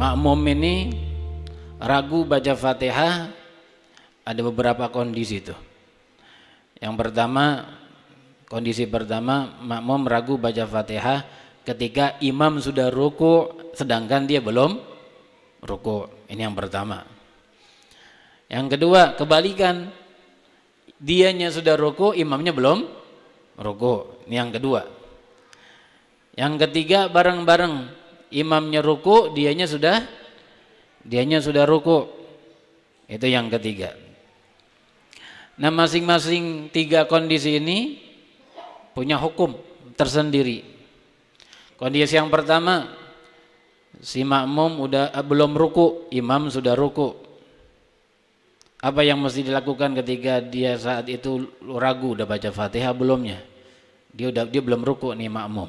Makmum ini ragu baca Fatihah ada beberapa kondisi itu. Yang pertama, kondisi pertama makmum ragu baca Fatihah ketika imam sudah ruku sedangkan dia belum ruku. Ini yang pertama. Yang kedua, kebalikan. Dianya sudah ruku, imamnya belum ruku. Ini yang kedua. Yang ketiga, bareng-bareng imamnya ruku, dianya sudah dianya sudah ruku. Itu yang ketiga. Nah, masing-masing tiga kondisi ini punya hukum tersendiri. Kondisi yang pertama, si makmum udah eh, belum ruku, imam sudah ruku. Apa yang mesti dilakukan ketika dia saat itu ragu udah baca Fatihah belumnya? Dia udah dia belum ruku nih makmum.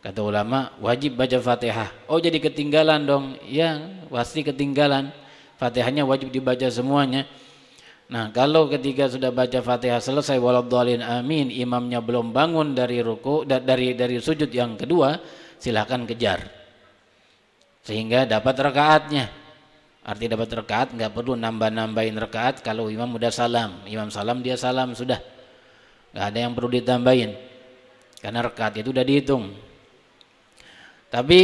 Kata ulama, wajib baca Fatihah. Oh, jadi ketinggalan dong. Ya, pasti ketinggalan. Fatihahnya wajib dibaca semuanya. Nah, kalau ketika sudah baca Fatihah selesai waladhdallin amin, imamnya belum bangun dari ruku dari dari sujud yang kedua, silahkan kejar. Sehingga dapat rekaatnya. Arti dapat rekaat nggak perlu nambah-nambahin rekaat kalau imam udah salam. Imam salam dia salam sudah. Nggak ada yang perlu ditambahin. Karena rekaat itu udah dihitung. Tapi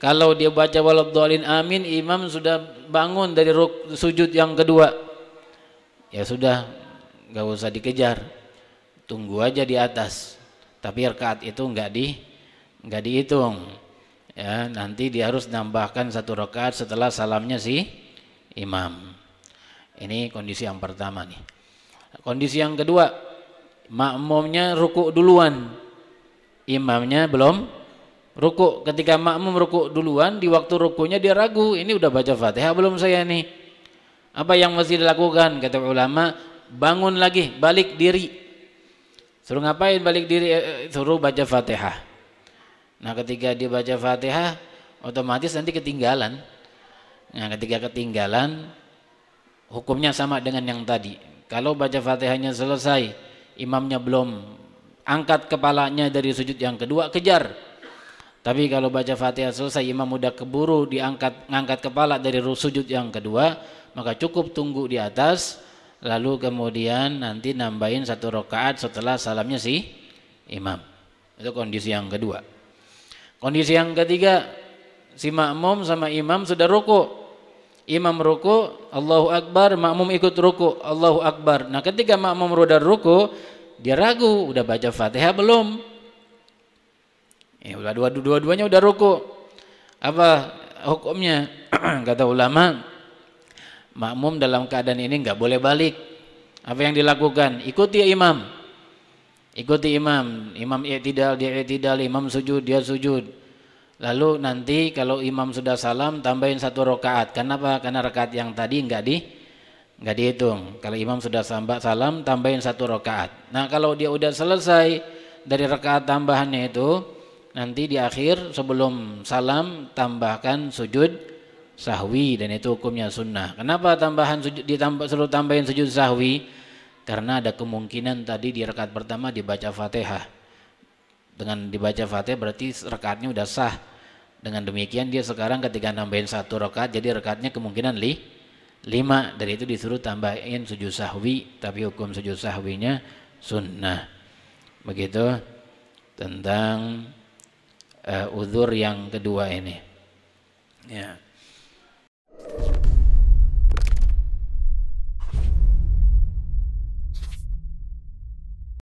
kalau dia baca walabdolin amin, imam sudah bangun dari ruk, sujud yang kedua. Ya sudah, nggak usah dikejar. Tunggu aja di atas. Tapi rakaat itu nggak di nggak dihitung. Ya, nanti dia harus nambahkan satu rakaat setelah salamnya si imam. Ini kondisi yang pertama nih. Kondisi yang kedua, makmumnya ruku duluan, imamnya belum ruku ketika makmum ruku duluan di waktu rukunya dia ragu, ini udah baca Fatihah belum saya nih? Apa yang mesti dilakukan? Kata ulama, bangun lagi, balik diri. Suruh ngapain balik diri? Eh, eh, suruh baca Fatihah. Nah, ketika dia baca Fatihah, otomatis nanti ketinggalan. Nah, ketika ketinggalan hukumnya sama dengan yang tadi. Kalau baca Fatihahnya selesai, imamnya belum angkat kepalanya dari sujud yang kedua, kejar tapi kalau baca Fatihah selesai imam udah keburu diangkat ngangkat kepala dari sujud yang kedua, maka cukup tunggu di atas lalu kemudian nanti nambahin satu rakaat setelah salamnya si imam. Itu kondisi yang kedua. Kondisi yang ketiga si makmum sama imam sudah ruku. Imam ruku, Allahu Akbar, makmum ikut ruku, Allahu Akbar. Nah, ketika makmum sudah ruku, dia ragu udah baca Fatihah belum? Ini eh, udah dua, dua-duanya udah ruku. Apa hukumnya? Kata ulama, makmum dalam keadaan ini nggak boleh balik. Apa yang dilakukan? Ikuti imam. Ikuti imam. Imam i'tidal, dia i'tidal, imam sujud, dia sujud. Lalu nanti kalau imam sudah salam tambahin satu rakaat. Kenapa? Karena rakaat yang tadi nggak di nggak dihitung. Kalau imam sudah sambak salam tambahin satu rakaat. Nah, kalau dia udah selesai dari rakaat tambahannya itu, nanti di akhir sebelum salam tambahkan sujud sahwi dan itu hukumnya sunnah. Kenapa tambahan sujud ditambah selalu tambahin sujud sahwi? Karena ada kemungkinan tadi di rekat pertama dibaca Fatihah. Dengan dibaca Fatihah berarti rekatnya udah sah. Dengan demikian dia sekarang ketika nambahin satu rekat jadi rekatnya kemungkinan li lima dari itu disuruh tambahin sujud sahwi tapi hukum sujud sahwinya sunnah. Begitu tentang uh, uzur yang kedua ini. Ya.